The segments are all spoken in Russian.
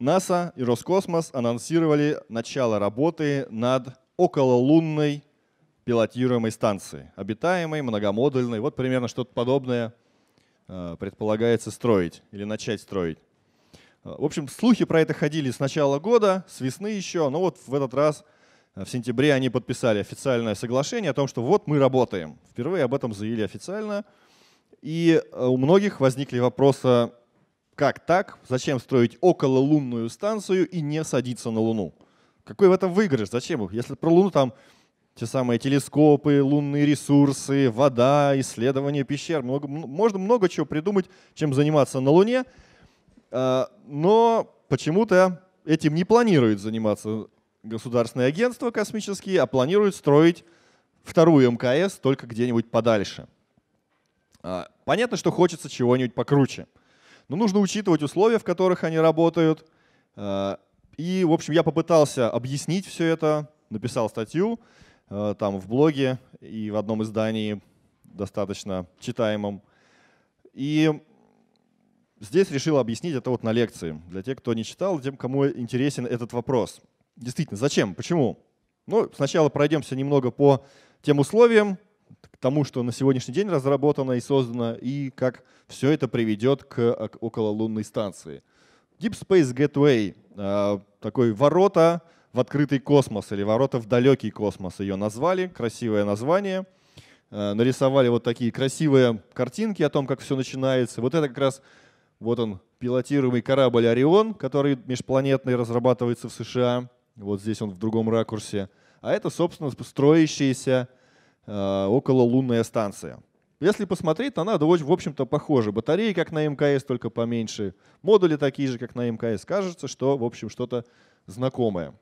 НАСА и Роскосмос анонсировали начало работы над окололунной пилотируемой станцией обитаемой, многомодульной. Вот примерно что-то подобное э, предполагается строить или начать строить. Э, в общем, слухи про это ходили с начала года, с весны еще, но вот в этот раз, э, в сентябре, они подписали официальное соглашение о том, что вот мы работаем. Впервые об этом заявили официально. И у многих возникли вопросы, как так? Зачем строить окололунную станцию и не садиться на Луну? Какой в этом выигрыш? Зачем? Если про Луну там те самые телескопы, лунные ресурсы, вода, исследования пещер. Много, можно много чего придумать, чем заниматься на Луне. А, но почему-то этим не планируют заниматься государственные агентства космические, а планируют строить вторую МКС только где-нибудь подальше. А, понятно, что хочется чего-нибудь покруче. Но ну, нужно учитывать условия, в которых они работают. Э, и, в общем, я попытался объяснить все это, написал статью э, там в блоге и в одном издании достаточно читаемом. И здесь решил объяснить это вот на лекции для тех, кто не читал, тем, кому интересен этот вопрос. Действительно, зачем? Почему? Ну, сначала пройдемся немного по тем условиям, к тому, что на сегодняшний день разработано и создано, и как все это приведет э, к окололунной станции. Deep Space Gateway, э, такой ворота в открытый космос или ворота в далекий космос ее назвали, красивое название. Э, нарисовали вот такие красивые картинки о том, как все начинается. Вот это как раз, вот он, пилотируемый корабль «Орион», который межпланетный разрабатывается в США. Вот здесь он в другом ракурсе. А это, собственно, строящиеся Э, около лунная станция. Если посмотреть, она, в общем-то, похожа. Батареи, как на МКС, только поменьше. Модули такие же, как на МКС. Кажется, что, в общем, что-то знакомое.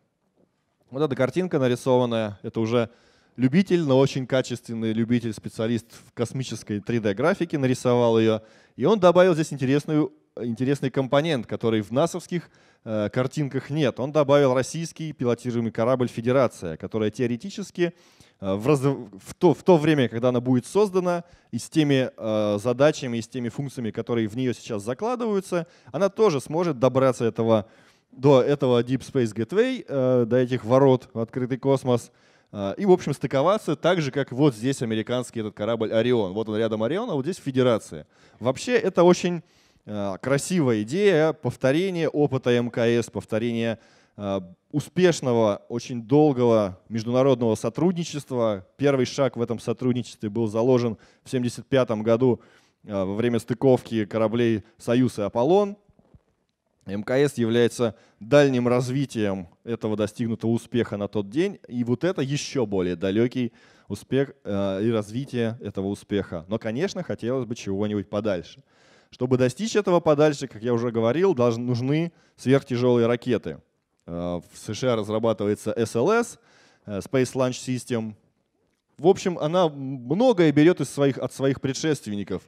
Вот эта картинка нарисованная, это уже любитель, но очень качественный любитель, специалист в космической 3D-графике нарисовал ее. И он добавил здесь интересную, интересный компонент, который в насовских э, картинках нет. Он добавил российский пилотируемый корабль «Федерация», которая теоретически Э, в, раз... в, то, в то время, когда она будет создана, и с теми э, задачами, и с теми функциями, которые в нее сейчас закладываются, она тоже сможет добраться этого, до этого Deep Space Gateway, э, до этих ворот в открытый космос, э, и, в общем, стыковаться так же, как вот здесь американский этот корабль «Орион». Вот он рядом «Орион», а вот здесь «Федерация». Вообще это очень э, красивая идея повторение опыта МКС, повторение Э, успешного, очень долгого международного сотрудничества. Первый шаг в этом сотрудничестве был заложен в 1975 году э, во время стыковки кораблей «Союз» и «Аполлон». МКС является дальним развитием этого достигнутого успеха на тот день, и вот это еще более далекий успех э, и развитие этого успеха. Но, конечно, хотелось бы чего-нибудь подальше. Чтобы достичь этого подальше, как я уже говорил, должны, нужны сверхтяжелые ракеты – Э, в США разрабатывается SLS, э, Space Launch System. В общем, она многое берет из своих, от своих предшественников.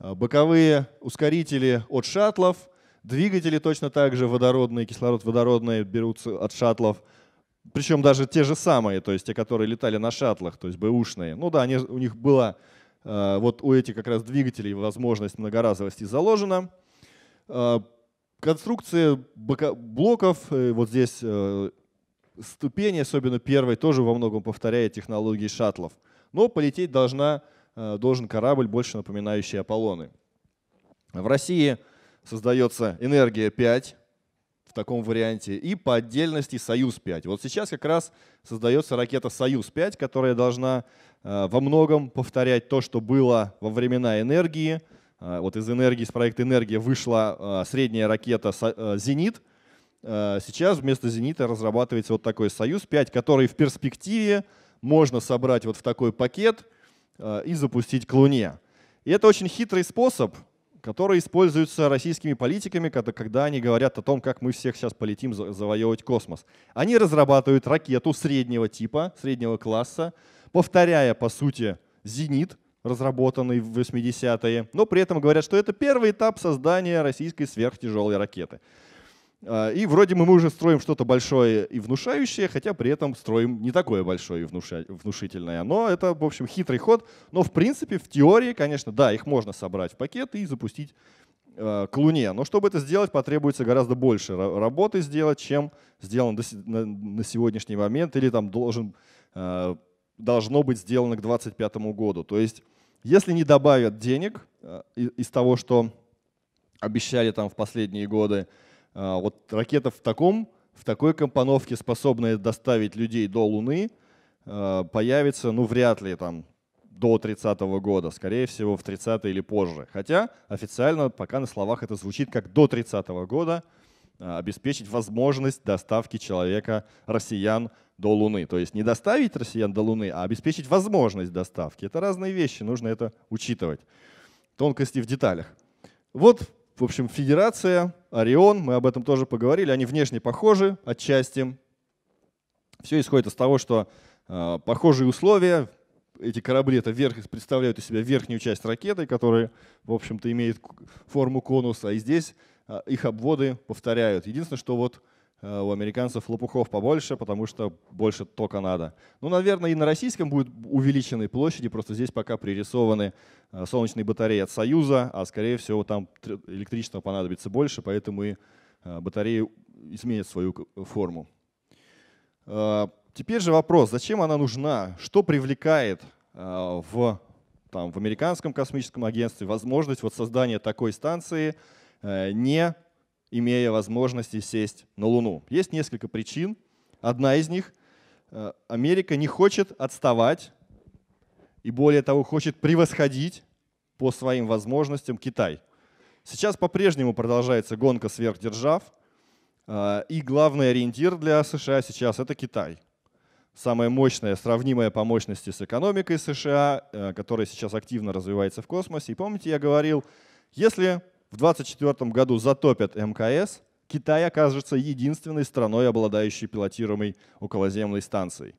Э, боковые ускорители от шаттлов, двигатели точно так же водородные, кислород-водородные берутся от шаттлов. Причем даже те же самые, то есть те, которые летали на шаттлах, то есть бэушные. Ну да, они, у них была вот у этих как раз двигателей возможность многоразовости заложена. Конструкции блоков, э, вот здесь э, ступени, особенно первой, тоже во многом повторяет технологии шаттлов. Но полететь должна, э, должен корабль, больше напоминающий Аполлоны. В России создается «Энергия-5» в таком варианте и по отдельности «Союз-5». Вот сейчас как раз создается ракета «Союз-5», которая должна во многом повторять то, что было во времена «Энергии», Э, вот из энергии, из проекта «Энергия» вышла э, средняя ракета э, «Зенит». Сейчас вместо «Зенита» разрабатывается вот такой «Союз-5», который в перспективе можно собрать вот в такой пакет и запустить к Луне. И это очень хитрый способ, который используются российскими политиками, когда, когда они говорят о том, как мы всех сейчас полетим завоевывать космос. Они разрабатывают ракету среднего типа, среднего класса, повторяя, по сути, «Зенит», разработанный в 80-е, но при этом говорят, что это первый этап создания российской сверхтяжелой ракеты. А, и вроде мы уже строим что-то большое и внушающее, хотя при этом строим не такое большое и внушительное. Но это, в общем, хитрый ход. Но, в принципе, в теории, конечно, да, их можно собрать в пакет и запустить а, к Луне. Но чтобы это сделать, потребуется гораздо больше работы сделать, чем сделано на сегодняшний момент или там должен, а, должно быть сделано к 2025 году. То есть если не добавят денег э, из того, что обещали там в последние годы, э, вот ракета в, таком, в такой компоновке, способная доставить людей до Луны, э, появится, ну, вряд ли там до 30 -го года, скорее всего, в 30 или позже. Хотя официально пока на словах это звучит как до 30 -го года – а, обеспечить возможность доставки человека, россиян, до Луны. То есть не доставить россиян до Луны, а обеспечить возможность доставки. Это разные вещи, нужно это учитывать. Тонкости в деталях. Вот, в общем, Федерация, Орион, мы об этом тоже поговорили, они внешне похожи отчасти. Все исходит из того, что э, похожие условия, эти корабли это верх, представляют из себя верхнюю часть ракеты, которая, в общем-то, имеет форму конуса, и здесь Э, их обводы повторяют. Единственное, что вот э, у американцев лопухов побольше, потому что больше тока надо. Ну, наверное, и на российском будет увеличенной площади, просто здесь пока пририсованы э, солнечные батареи от Союза, а скорее всего там электричества понадобится больше, поэтому и батареи изменят свою форму. Теперь же вопрос, зачем она нужна? Что привлекает в, там, в американском космическом агентстве возможность вот создания такой станции – Э, не имея возможности сесть на Луну. Есть несколько причин. Одна из них э, – Америка не хочет отставать и, более того, хочет превосходить по своим возможностям Китай. Сейчас по-прежнему продолжается гонка сверхдержав, э, и главный ориентир для США сейчас – это Китай. Самая мощная, сравнимая по мощности с экономикой США, которая сейчас активно развивается в космосе. И помните, я говорил, если в 2024 году затопят МКС. Китай окажется единственной страной, обладающей пилотируемой околоземной станцией.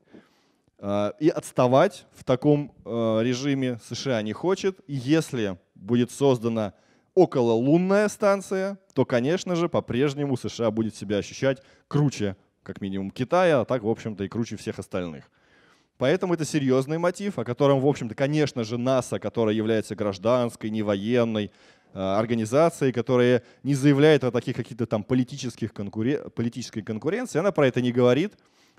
А, и отставать в таком э, режиме США не хочет. если будет создана окололунная станция, то, конечно же, по-прежнему США будет себя ощущать круче, как минимум, Китая, а так, в общем-то, и круче всех остальных. Поэтому это серьезный мотив, о котором, в общем-то, конечно же, НАСА, которая является гражданской, не военной, Э, организации, которая не заявляет о таких каких-то там политических конкурен... политической конкуренции, она про это не говорит,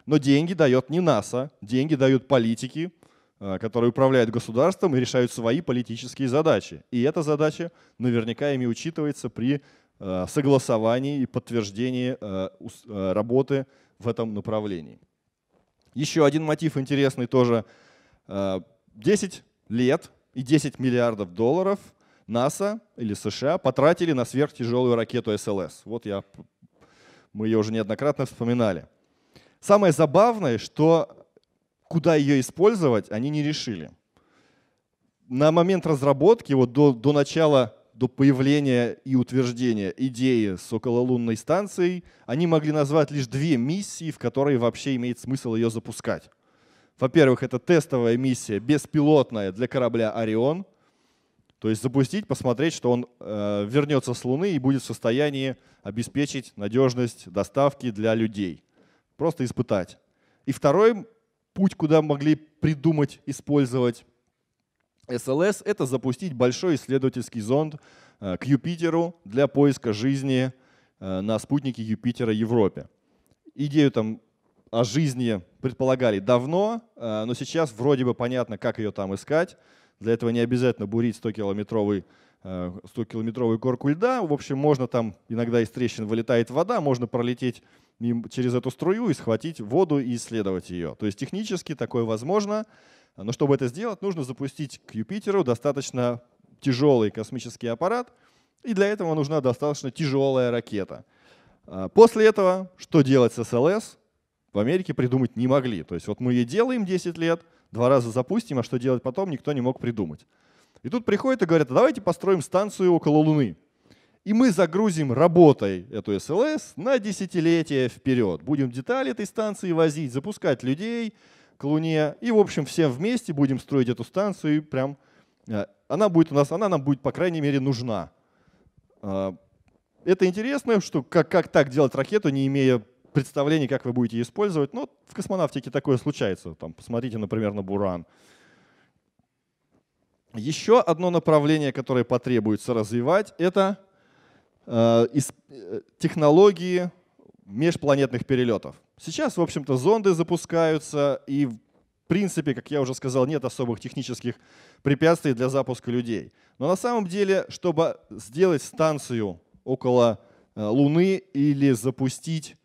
но деньги дает не НАСА, деньги дают политики, э, которые управляют государством и решают свои политические задачи. И эта задача наверняка ими учитывается при э, согласовании и подтверждении работы в этом направлении. Еще один мотив интересный тоже. 10 лет и 10 миллиардов долларов – НАСА или США потратили на сверхтяжелую ракету СЛС. Вот я, мы ее уже неоднократно вспоминали. Самое забавное, что куда ее использовать, они не решили. На момент разработки, вот до, до начала, до появления и утверждения идеи с окололунной станцией, они могли назвать лишь две миссии, в которые вообще имеет смысл ее запускать. Во-первых, это тестовая миссия, беспилотная для корабля «Орион», то есть запустить, посмотреть, что он э, вернется с Луны и будет в состоянии обеспечить надежность доставки для людей. Просто испытать. И второй путь, куда могли придумать, использовать СЛС, это запустить большой исследовательский зонд э, к Юпитеру для поиска жизни э, на спутнике Юпитера Европе. Идею там о жизни предполагали давно, э, но сейчас вроде бы понятно, как ее там искать. Для этого не обязательно бурить 100-километровый 100-километровую э, корку льда. В общем, можно там, иногда из трещин вылетает вода, можно пролететь через эту струю и схватить воду и исследовать ее. То есть технически такое возможно, но чтобы это сделать, нужно запустить к Юпитеру достаточно тяжелый космический аппарат, и для этого нужна достаточно тяжелая ракета. А после этого, что делать с СЛС, в Америке придумать не могли. То есть вот мы ее делаем 10 лет – два раза запустим, а что делать потом, никто не мог придумать. И тут приходят и говорят, а давайте построим станцию около Луны. И мы загрузим работой эту СЛС на десятилетия вперед. Будем детали этой станции возить, запускать людей к Луне. И, в общем, всем вместе будем строить эту станцию. И прям э, она будет у нас, она нам будет, по крайней мере, нужна. А, это интересно, что как, как так делать ракету, не имея представление, как вы будете использовать. Но ну, в космонавтике такое случается. Там, посмотрите, например, на Буран. Еще одно направление, которое потребуется развивать, это э, э, технологии межпланетных перелетов. Сейчас, в общем-то, зонды запускаются, и в принципе, как я уже сказал, нет особых технических препятствий для запуска людей. Но на самом деле, чтобы сделать станцию около э, Луны или запустить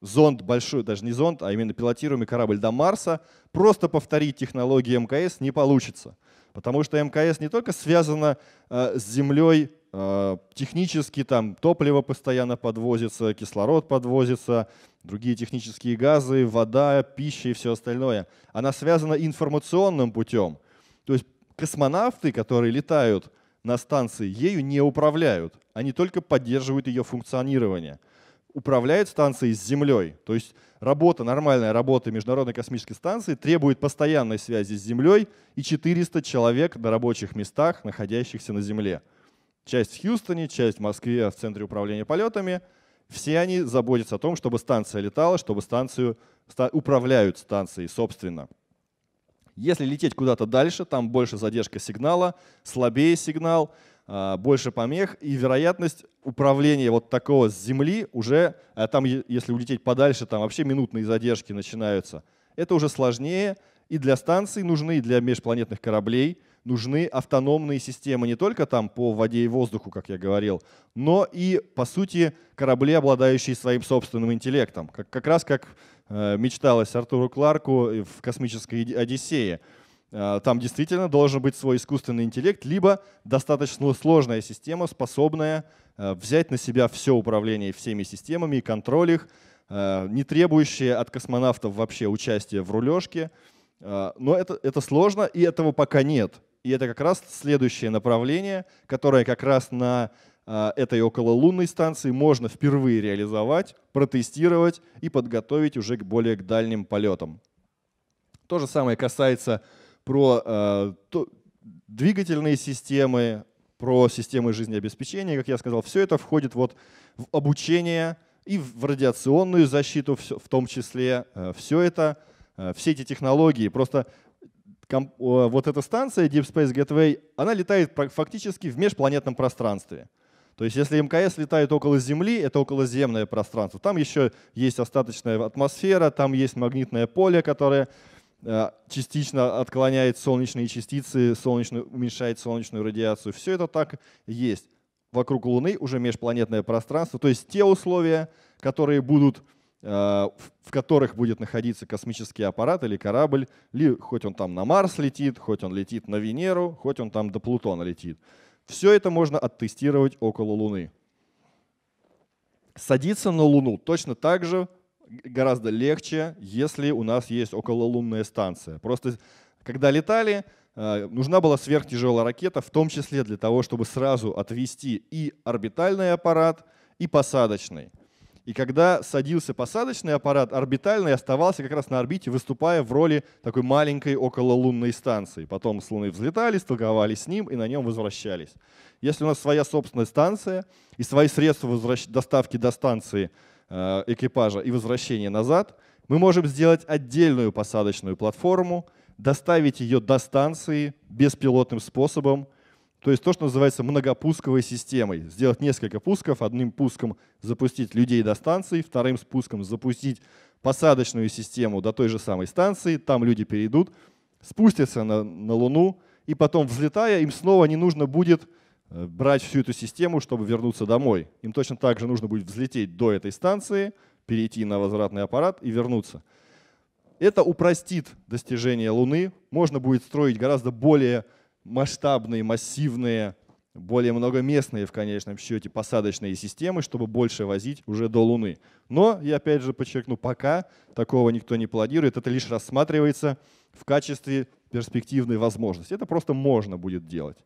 зонд большой, даже не зонд, а именно пилотируемый корабль до Марса, просто повторить технологии МКС не получится. Потому что МКС не только связано э, с Землей э, технически, там топливо постоянно подвозится, кислород подвозится, другие технические газы, вода, пища и все остальное. Она связана информационным путем. То есть космонавты, которые летают на станции, ею не управляют. Они только поддерживают ее функционирование управляют станцией с Землей. То есть работа, нормальная работа Международной космической станции требует постоянной связи с Землей и 400 человек на рабочих местах, находящихся на Земле. Часть в Хьюстоне, часть в Москве в Центре управления полетами. Все они заботятся о том, чтобы станция летала, чтобы станцию управляют станцией, собственно. Если лететь куда-то дальше, там больше задержка сигнала, слабее сигнал — Э, больше помех, и вероятность управления вот такого с земли уже, а там, если улететь подальше, там вообще минутные задержки начинаются. Это уже сложнее, и для станций нужны, и для межпланетных кораблей нужны автономные системы не только там по воде и воздуху, как я говорил, но и, по сути, корабли, обладающие своим собственным интеллектом, как, как раз как э, мечталось Артуру Кларку э, в «Космической Одиссее». Э, там действительно должен быть свой искусственный интеллект, либо достаточно сложная система, способная э, взять на себя все управление всеми системами и контроль их, э, не требующие от космонавтов вообще участия в рулежке. Но это, это сложно, и этого пока нет. И это как раз следующее направление, которое как раз на этой окололунной станции можно впервые реализовать, протестировать и подготовить уже к более к дальним полетам. То же самое касается про э, двигательные системы, про системы жизнеобеспечения, как я сказал, все это входит вот в обучение и в радиационную защиту в том числе. Э, все это, э, все эти технологии. Просто вот эта станция Deep Space Gateway, она летает фактически в межпланетном пространстве. То есть если МКС летает около Земли, это околоземное пространство. Там еще есть остаточная атмосфера, там есть магнитное поле, которое Э, частично отклоняет солнечные частицы, солнечную, уменьшает солнечную радиацию. Все это так есть. Вокруг Луны уже межпланетное пространство, то есть те условия, которые будут, э, в которых будет находиться космический аппарат или корабль, или хоть он там на Марс летит, хоть он летит на Венеру, хоть он там до Плутона летит. Все это можно оттестировать около Луны. Садиться на Луну точно так же гораздо легче, если у нас есть окололунная станция. Просто когда летали, э, нужна была сверхтяжелая ракета, в том числе для того, чтобы сразу отвести и орбитальный аппарат, и посадочный. И когда садился посадочный аппарат, орбитальный оставался как раз на орбите, выступая в роли такой маленькой окололунной станции. Потом с Луны взлетали, столковались с ним и на нем возвращались. Если у нас своя собственная станция и свои средства доставки до станции – Э, экипажа и возвращение назад, мы можем сделать отдельную посадочную платформу, доставить ее до станции беспилотным способом, то есть то, что называется многопусковой системой. Сделать несколько пусков, одним пуском запустить людей до станции, вторым спуском запустить посадочную систему до той же самой станции, там люди перейдут, спустятся на, на Луну, и потом, взлетая, им снова не нужно будет Э, брать всю эту систему, чтобы вернуться домой. Им точно так же нужно будет взлететь до этой станции, перейти на возвратный аппарат и вернуться. Это упростит достижение Луны. Можно будет строить гораздо более масштабные, массивные, более многоместные в конечном счете посадочные системы, чтобы больше возить уже до Луны. Но, я опять же подчеркну, пока такого никто не планирует. Это лишь рассматривается в качестве перспективной возможности. Это просто можно будет делать.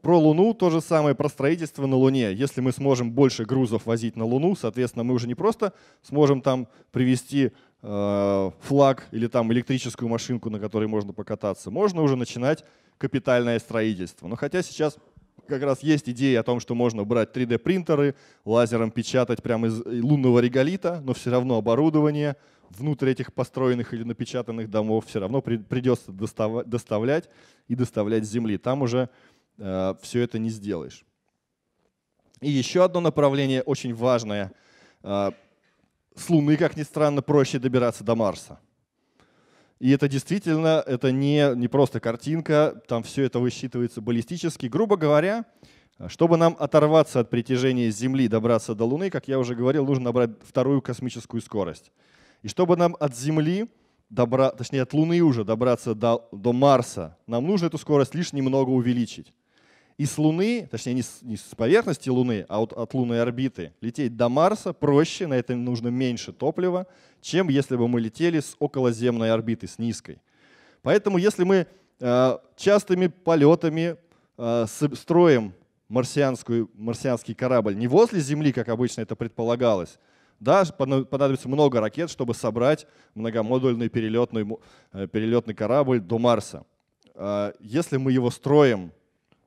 Про Луну то же самое, про строительство на Луне. Если мы сможем больше грузов возить на Луну, соответственно, мы уже не просто сможем там привести э, флаг или там электрическую машинку, на которой можно покататься, можно уже начинать капитальное строительство. Но хотя сейчас как раз есть идеи о том, что можно брать 3D-принтеры, лазером печатать прямо из э, лунного реголита, но все равно оборудование внутрь этих построенных или напечатанных домов все равно придется доставлять и доставлять с Земли. Там уже Э, все это не сделаешь. И еще одно направление очень важное. Э, с Луны, как ни странно, проще добираться до Марса. И это действительно, это не, не просто картинка, там все это высчитывается баллистически. Грубо говоря, чтобы нам оторваться от притяжения Земли и добраться до Луны, как я уже говорил, нужно набрать вторую космическую скорость. И чтобы нам от Земли, добра, точнее от Луны уже добраться до, до Марса, нам нужно эту скорость лишь немного увеличить и с Луны, точнее не с, не с поверхности Луны, а от, от лунной орбиты, лететь до Марса проще, на это нужно меньше топлива, чем если бы мы летели с околоземной орбиты, с низкой. Поэтому если мы э, частыми полетами э, строим марсианскую, марсианский корабль не возле Земли, как обычно это предполагалось, да, понадобится много ракет, чтобы собрать многомодульный перелетный, э, перелетный корабль до Марса. Э, если мы его строим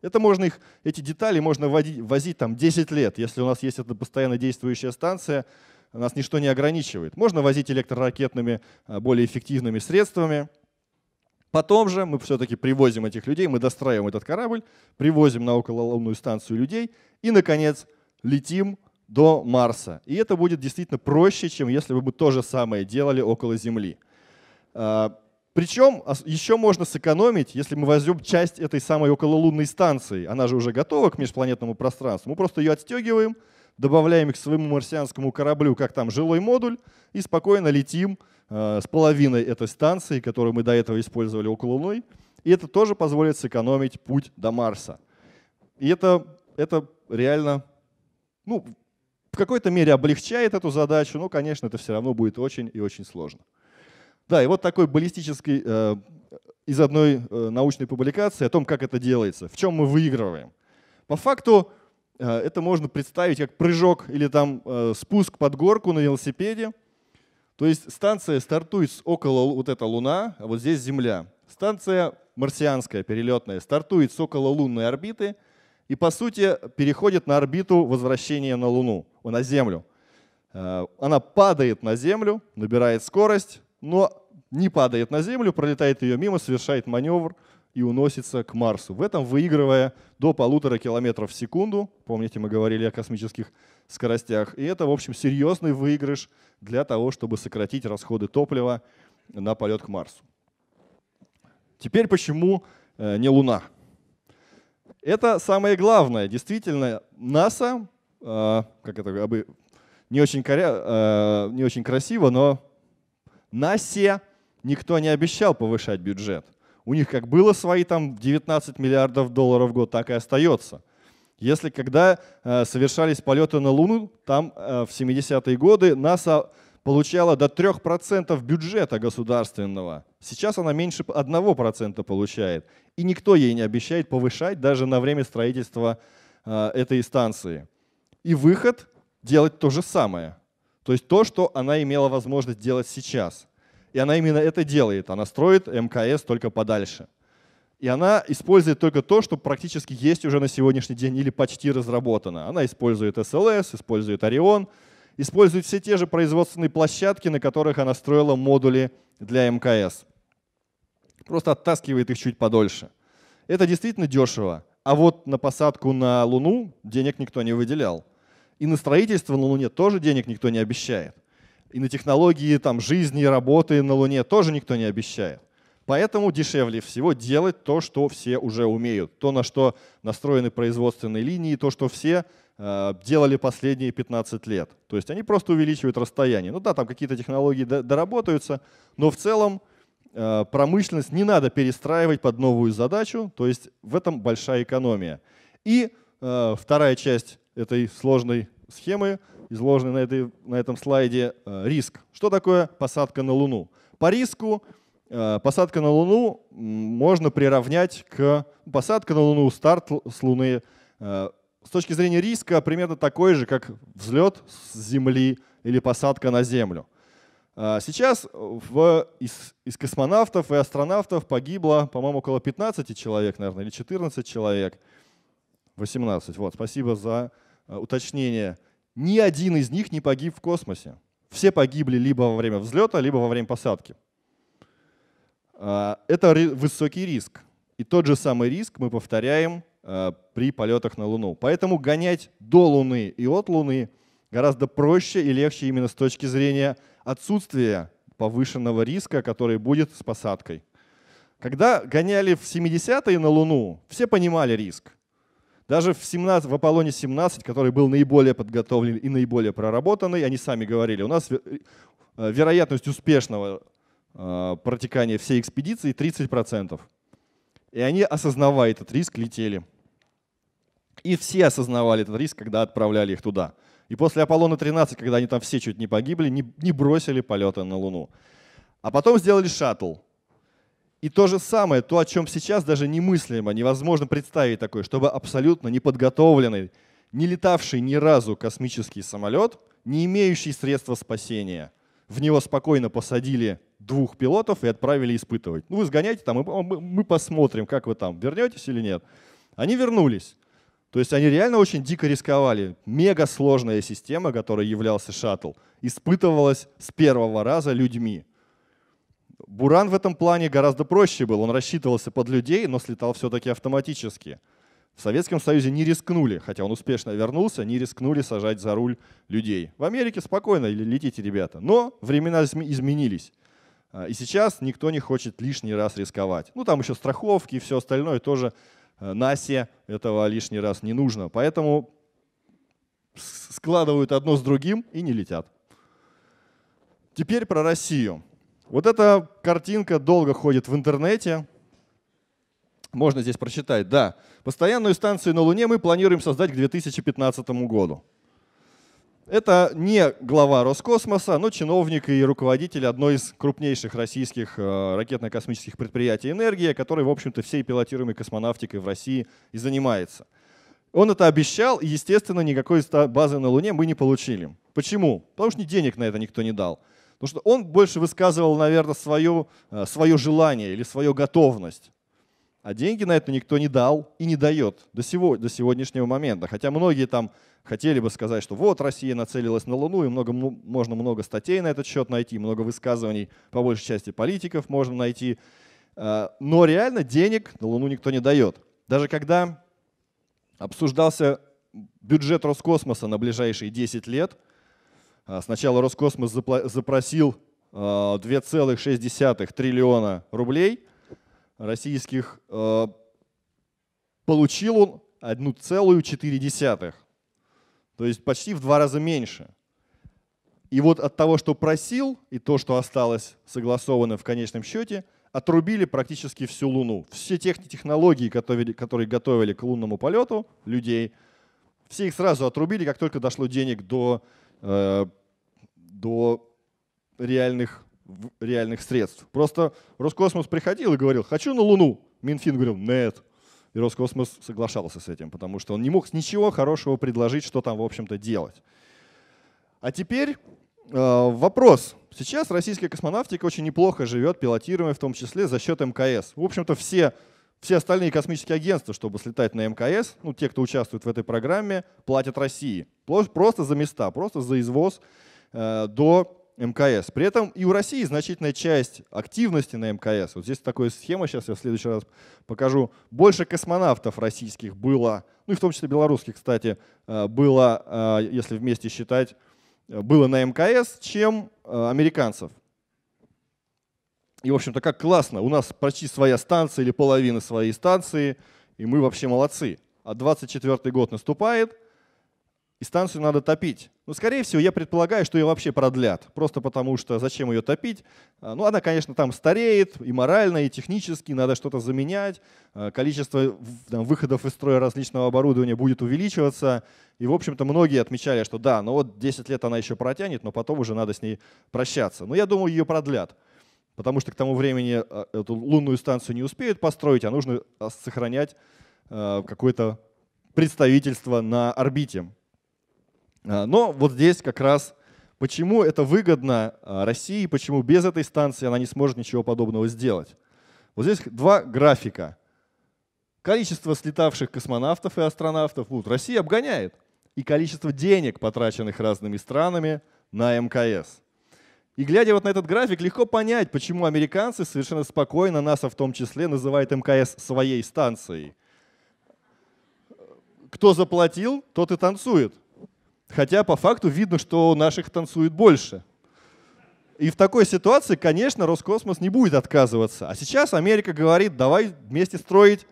это можно их, эти детали можно водить, возить там 10 лет, если у нас есть эта постоянно действующая станция, нас ничто не ограничивает. Можно возить электроракетными а, более эффективными средствами. Потом же мы все-таки привозим этих людей, мы достраиваем этот корабль, привозим на окололунную станцию людей и, наконец, летим до Марса. И это будет действительно проще, чем если бы мы то же самое делали около Земли. А, причем а еще можно сэкономить, если мы возьмем часть этой самой окололунной станции. Она же уже готова к межпланетному пространству. Мы просто ее отстегиваем, добавляем их к своему марсианскому кораблю, как там жилой модуль, и спокойно летим э, с половиной этой станции, которую мы до этого использовали около Луны. И это тоже позволит сэкономить путь до Марса. И это, это реально, ну, в какой-то мере облегчает эту задачу, но, конечно, это все равно будет очень и очень сложно. Да, и вот такой баллистический э, из одной э, научной публикации о том, как это делается, в чем мы выигрываем. По факту э, это можно представить как прыжок или там э, спуск под горку на велосипеде. То есть станция стартует с около вот эта Луна, а вот здесь Земля. Станция марсианская, перелетная, стартует с около лунной орбиты и, по сути, переходит на орбиту возвращения на Луну, на Землю. Э, она падает на Землю, набирает скорость, но не падает на Землю, пролетает ее мимо, совершает маневр и уносится к Марсу. В этом выигрывая до полутора километров в секунду. Помните, мы говорили о космических скоростях. И это, в общем, серьезный выигрыш для того, чтобы сократить расходы топлива на полет к Марсу. Теперь почему э, не Луна? Это самое главное. Действительно, НАСА, э, как это, не очень, коря, э, не очень красиво, но НАСЕ никто не обещал повышать бюджет. У них как было свои там 19 миллиардов долларов в год, так и остается. Если когда э, совершались полеты на Луну, там э, в 70-е годы НАСА получала до 3% бюджета государственного. Сейчас она меньше 1% получает. И никто ей не обещает повышать даже на время строительства э, этой станции. И выход делать то же самое. То есть то, что она имела возможность делать сейчас – и она именно это делает. Она строит МКС только подальше. И она использует только то, что практически есть уже на сегодняшний день или почти разработано. Она использует SLS, использует Orion, использует все те же производственные площадки, на которых она строила модули для МКС. Просто оттаскивает их чуть подольше. Это действительно дешево. А вот на посадку на Луну денег никто не выделял. И на строительство на Луне тоже денег никто не обещает и на технологии там, жизни, работы на Луне тоже никто не обещает. Поэтому дешевле всего делать то, что все уже умеют, то, на что настроены производственные линии, то, что все э, делали последние 15 лет. То есть они просто увеличивают расстояние. Ну да, там какие-то технологии доработаются, но в целом э, промышленность не надо перестраивать под новую задачу, то есть в этом большая экономия. И э, вторая часть этой сложной схемы изложенный на, этой, на этом слайде, э, риск. Что такое посадка на Луну? По риску э, посадка на Луну можно приравнять к ну, посадка на Луну, старт с Луны. Э, с точки зрения риска примерно такой же, как взлет с Земли или посадка на Землю. Сейчас в, из, из космонавтов и астронавтов погибло, по-моему, около 15 человек, наверное, или 14 человек. 18. Вот, спасибо за уточнение. Ни один из них не погиб в космосе. Все погибли либо во время взлета, либо во время посадки. А, это высокий риск. И тот же самый риск мы повторяем а, при полетах на Луну. Поэтому гонять до Луны и от Луны гораздо проще и легче именно с точки зрения отсутствия повышенного риска, который будет с посадкой. Когда гоняли в 70-е на Луну, все понимали риск. Даже в, 17, в Аполлоне-17, который был наиболее подготовлен и наиболее проработанный, они сами говорили, у нас э, э, вероятность успешного э, протекания всей экспедиции 30%. И они, осознавая этот риск, летели. И все осознавали этот риск, когда отправляли их туда. И после Аполлона-13, когда они там все чуть не погибли, не, не бросили полеты на Луну. А потом сделали шаттл — и то же самое, то, о чем сейчас даже немыслимо, невозможно представить такое, чтобы абсолютно неподготовленный, не летавший ни разу космический самолет, не имеющий средства спасения, в него спокойно посадили двух пилотов и отправили испытывать. Ну вы сгоняйте там, мы посмотрим, как вы там, вернетесь или нет. Они вернулись. То есть они реально очень дико рисковали. Мега сложная система, которой являлся шаттл, испытывалась с первого раза людьми. Буран в этом плане гораздо проще был. Он рассчитывался под людей, но слетал все-таки автоматически. В Советском Союзе не рискнули, хотя он успешно вернулся, не рискнули сажать за руль людей. В Америке спокойно летите, ребята. Но времена изменились. А, и сейчас никто не хочет лишний раз рисковать. Ну, там еще страховки и все остальное тоже а, НАСЕ этого лишний раз не нужно. Поэтому складывают одно с другим и не летят. Теперь про Россию. Вот эта картинка долго ходит в интернете. Можно здесь прочитать, да. Постоянную станцию на Луне мы планируем создать к 2015 году. Это не глава Роскосмоса, но чиновник и руководитель одной из крупнейших российских э, ракетно-космических предприятий «Энергия», который, в общем-то, всей пилотируемой космонавтикой в России и занимается. Он это обещал, и, естественно, никакой базы на Луне мы не получили. Почему? Потому что денег на это никто не дал. Потому что он больше высказывал, наверное, свое, э, свое желание или свою готовность. А деньги на это никто не дал и не дает до, сего, до сегодняшнего момента. Хотя многие там хотели бы сказать, что вот Россия нацелилась на Луну, и много, можно много статей на этот счет найти, много высказываний, по большей части политиков можно найти. Э, но реально денег на Луну никто не дает. Даже когда обсуждался бюджет Роскосмоса на ближайшие 10 лет – а, сначала Роскосмос запросил 2,6 а, триллиона рублей российских. А, получил он 1,4. То есть почти в два раза меньше. И вот от того, что просил, и то, что осталось согласовано в конечном счете, отрубили практически всю Луну. Все техни технологии, которые, которые готовили к лунному полету людей, все их сразу отрубили, как только дошло денег до Э, до реальных, реальных средств. Просто Роскосмос приходил и говорил, хочу на Луну. Минфин говорил, нет. И Роскосмос соглашался с этим, потому что он не мог ничего хорошего предложить, что там, в общем-то, делать. А теперь э, вопрос. Сейчас российская космонавтика очень неплохо живет, пилотируемая в том числе за счет МКС. В общем-то, все все остальные космические агентства, чтобы слетать на МКС, ну, те, кто участвует в этой программе, платят России. Просто за места, просто за извоз э, до МКС. При этом и у России значительная часть активности на мкс. Вот здесь такая схема, сейчас я в следующий раз покажу. Больше космонавтов российских было, ну и в том числе белорусских, кстати, э, было, э, если вместе считать, э, было на МКС, чем американцев. И, в общем-то, как классно. У нас почти своя станция или половина своей станции, и мы вообще молодцы. А 24 год наступает, и станцию надо топить. Ну, скорее всего, я предполагаю, что ее вообще продлят. Просто потому что зачем ее топить? А, ну, она, конечно, там стареет и морально, и технически, надо что-то заменять. А, количество там, выходов из строя различного оборудования будет увеличиваться. И, в общем-то, многие отмечали, что да, ну вот 10 лет она еще протянет, но потом уже надо с ней прощаться. Но я думаю, ее продлят потому что к тому времени э, эту лунную станцию не успеют построить, а нужно э, сохранять э, какое-то представительство на орбите. Но вот здесь как раз почему это выгодно России, почему без этой станции она не сможет ничего подобного сделать. Вот здесь два графика. Количество слетавших космонавтов и астронавтов вот, Россия обгоняет. И количество денег, потраченных разными странами на МКС. И глядя вот на этот график, легко понять, почему американцы совершенно спокойно, НАСА в том числе, называют МКС своей станцией. Кто заплатил, тот и танцует. Хотя по факту видно, что наших танцует больше. И в такой ситуации, конечно, Роскосмос не будет отказываться. А сейчас Америка говорит, давай вместе строить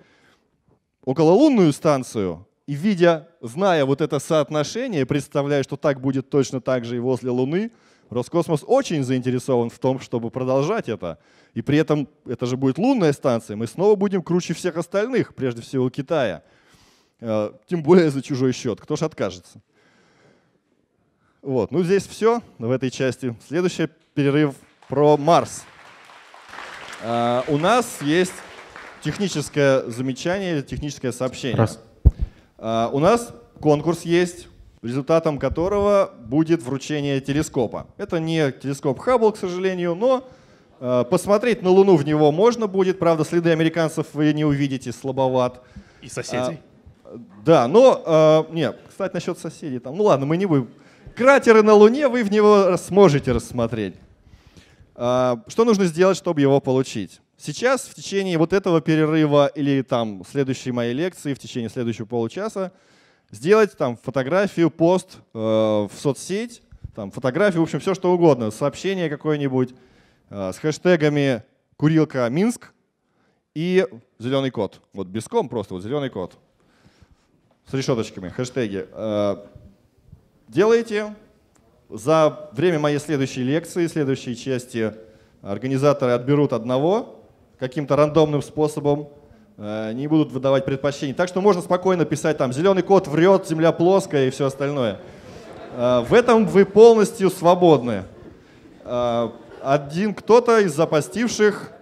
окололунную станцию. И видя, зная вот это соотношение, представляя, что так будет точно так же и возле Луны – Роскосмос очень заинтересован в том, чтобы продолжать это. И при этом это же будет лунная станция, мы снова будем круче всех остальных, прежде всего Китая. Э, тем более за чужой счет, кто же откажется. Вот, ну здесь все в этой части. Следующий перерыв про Марс. Э, у нас есть техническое замечание, техническое сообщение. Раз. Э, у нас конкурс есть результатом которого будет вручение телескопа. Это не телескоп Хаббл, к сожалению, но э, посмотреть на Луну в него можно будет. Правда, следы американцев вы не увидите, слабоват. И соседей. А, да, но... А, э, нет, кстати, насчет соседей там. Ну ладно, мы не будем. Кратеры на Луне вы в него сможете рассмотреть. А, что нужно сделать, чтобы его получить? Сейчас в течение вот этого перерыва или там следующей моей лекции, в течение следующего получаса, сделать там фотографию, пост э, в соцсеть, там фотографию, в общем, все что угодно, сообщение какое-нибудь э, с хэштегами «Курилка Минск» и «Зеленый кот». Вот без ком просто, вот «Зеленый кот». С решеточками, хэштеги. Э, делаете. За время моей следующей лекции, следующей части организаторы отберут одного каким-то рандомным способом, Э, не будут выдавать предпочтений. Так что можно спокойно писать там «зеленый кот врет, земля плоская» и все остальное. Э, в этом вы полностью свободны. Э, один кто-то из запастивших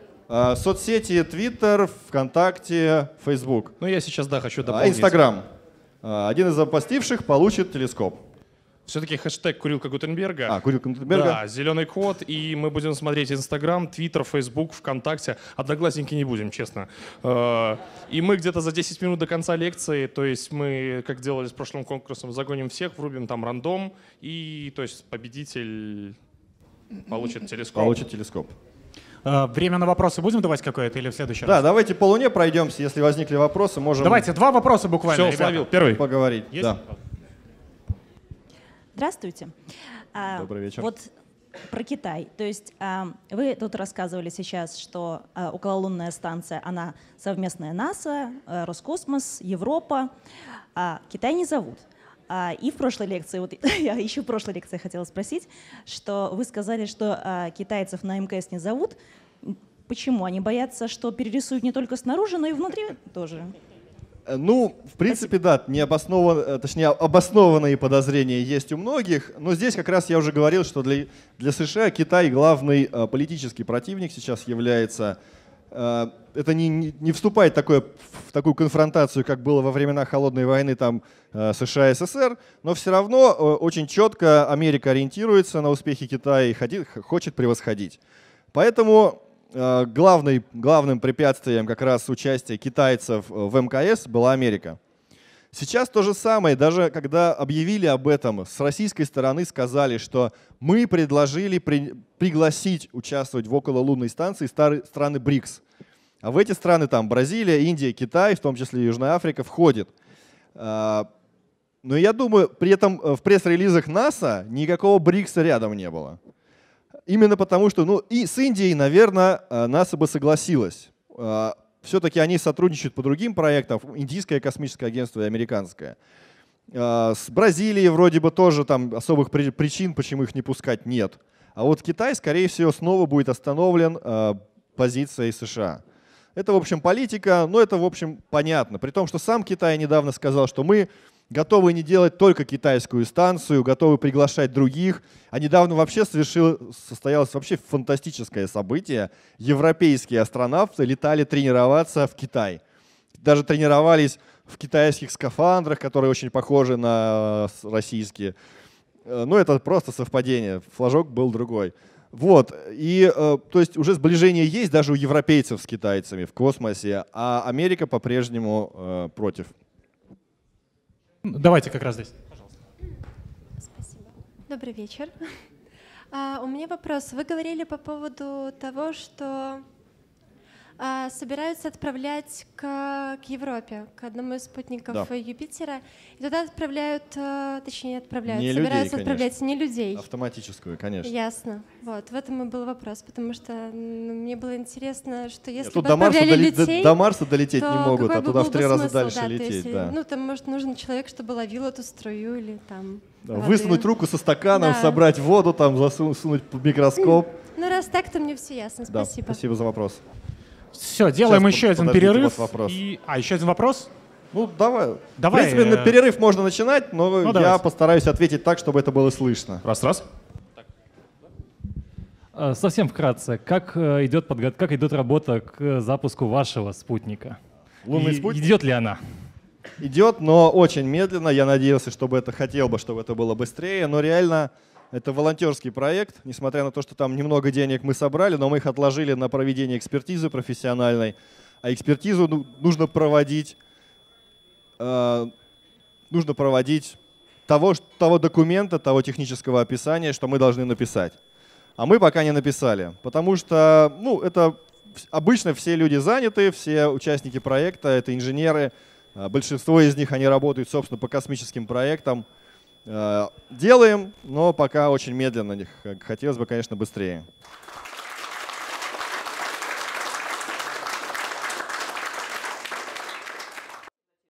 соцсети Twitter, ВКонтакте, Facebook. Ну я сейчас, да, хочу добавить. Инстаграм. Один из запастивших получит телескоп. Все-таки хэштег «Курилка Гутенберга». А, «Курилка Гутенберга». Да, «Зеленый код». И мы будем смотреть Инстаграм, Твиттер, Фейсбук, ВКонтакте. Одногласники не будем, честно. Э, и мы где-то за 10 минут до конца лекции, то есть мы, как делали с прошлым конкурсом, загоним всех, врубим там рандом, и то есть победитель получит телескоп. Получит телескоп. Э, время на вопросы будем давать какое-то или в следующий да, раз? Да, давайте по Луне пройдемся, если возникли вопросы, можем... Давайте, два вопроса буквально, Все, ребята. словил, первый. Поговорить, Есть? да. Здравствуйте. А, Добрый вечер. Вот про Китай. То есть а, вы тут рассказывали сейчас, что окололунная а, станция, она совместная НАСА, э, Роскосмос, Европа. Китай не зовут. И в прошлой лекции, вот я еще в прошлой лекции хотела спросить, что вы сказали, что китайцев на МКС не зовут. Почему? Они боятся, что перерисуют не только снаружи, но и внутри тоже. Э, ну, в принципе, да, необоснованно, э, точнее, обоснованные подозрения есть у многих, но здесь как раз я уже говорил, что для, для США Китай главный э, политический противник сейчас является. Это не, не вступает такое, в такую конфронтацию, как было во времена Холодной войны там США и СССР, но все равно очень четко Америка ориентируется на успехи Китая и хочет превосходить. Поэтому Э, главной, главным препятствием как раз участия китайцев э, в МКС была Америка. Сейчас то же самое, даже когда объявили об этом, с российской стороны сказали, что мы предложили при, пригласить участвовать в окололунной станции старые, страны БРИКС. А в эти страны там Бразилия, Индия, Китай, в том числе Южная Африка, входит. Э, но я думаю, при этом в пресс-релизах НАСА никакого БРИКСа рядом не было. Именно потому, что ну, и с Индией, наверное, э, НАСА бы согласилась. Э, Все-таки они сотрудничают по другим проектам, индийское космическое агентство и американское. Э, с Бразилией вроде бы тоже там особых причин, почему их не пускать, нет. А вот Китай, скорее всего, снова будет остановлен позицией США. Это, в общем, политика, но это, в общем, понятно. При том, что сам Китай недавно сказал, что мы готовы не делать только китайскую станцию, готовы приглашать других. А недавно вообще совершил, состоялось вообще фантастическое событие. Европейские астронавты летали тренироваться в Китай. Даже тренировались в китайских скафандрах, которые очень похожи на э, российские. Э, ну, это просто совпадение. Флажок был другой. Вот, и э, то есть уже сближение есть даже у европейцев с китайцами в космосе, а Америка по-прежнему против. Давайте как раз здесь. Добрый вечер. А, у меня вопрос. Вы говорили по поводу того, что а, собираются отправлять к, к Европе, к одному из спутников да. Юпитера. И туда отправляют, э, точнее, отправляют, не собираются людей, отправлять конечно. не людей. Автоматическую, конечно. Ясно. Вот, в этом и был вопрос, потому что ну, мне было интересно, что если Нет, бы отправляли до Марса, людей, до, до Марса долететь не могут, а туда в три раза смысл, дальше да, лететь. Есть, да. Ну, там, может, нужен человек, чтобы ловил эту струю или там... Да, высунуть руку со стаканом, да. собрать воду, там засунуть под микроскоп. Ну, раз так, то мне все ясно. Спасибо. Да, спасибо за вопрос. Все, делаем Сейчас, еще один перерыв. Вот вопрос. И... А, еще один вопрос? Ну, давай. давай. В принципе, на э, перерыв можно начинать, но ну, я давайте. постараюсь ответить так, чтобы это было слышно. Раз, раз. Э, совсем вкратце, как э, идет, подгод... как идет работа к запуску вашего спутника? Лунный и... спутник? Идет ли она? Идет, но очень медленно. Я надеялся, чтобы это хотел бы, чтобы это было быстрее. Но реально это волонтерский проект, несмотря на то, что там немного денег мы собрали, но мы их отложили на проведение экспертизы профессиональной. А экспертизу ну, нужно проводить, э, нужно проводить того, того документа, того технического описания, что мы должны написать. А мы пока не написали, потому что ну, это обычно все люди заняты, все участники проекта, это инженеры, а большинство из них, они работают, собственно, по космическим проектам, Э, делаем, но пока очень медленно. Хотелось бы, конечно, быстрее.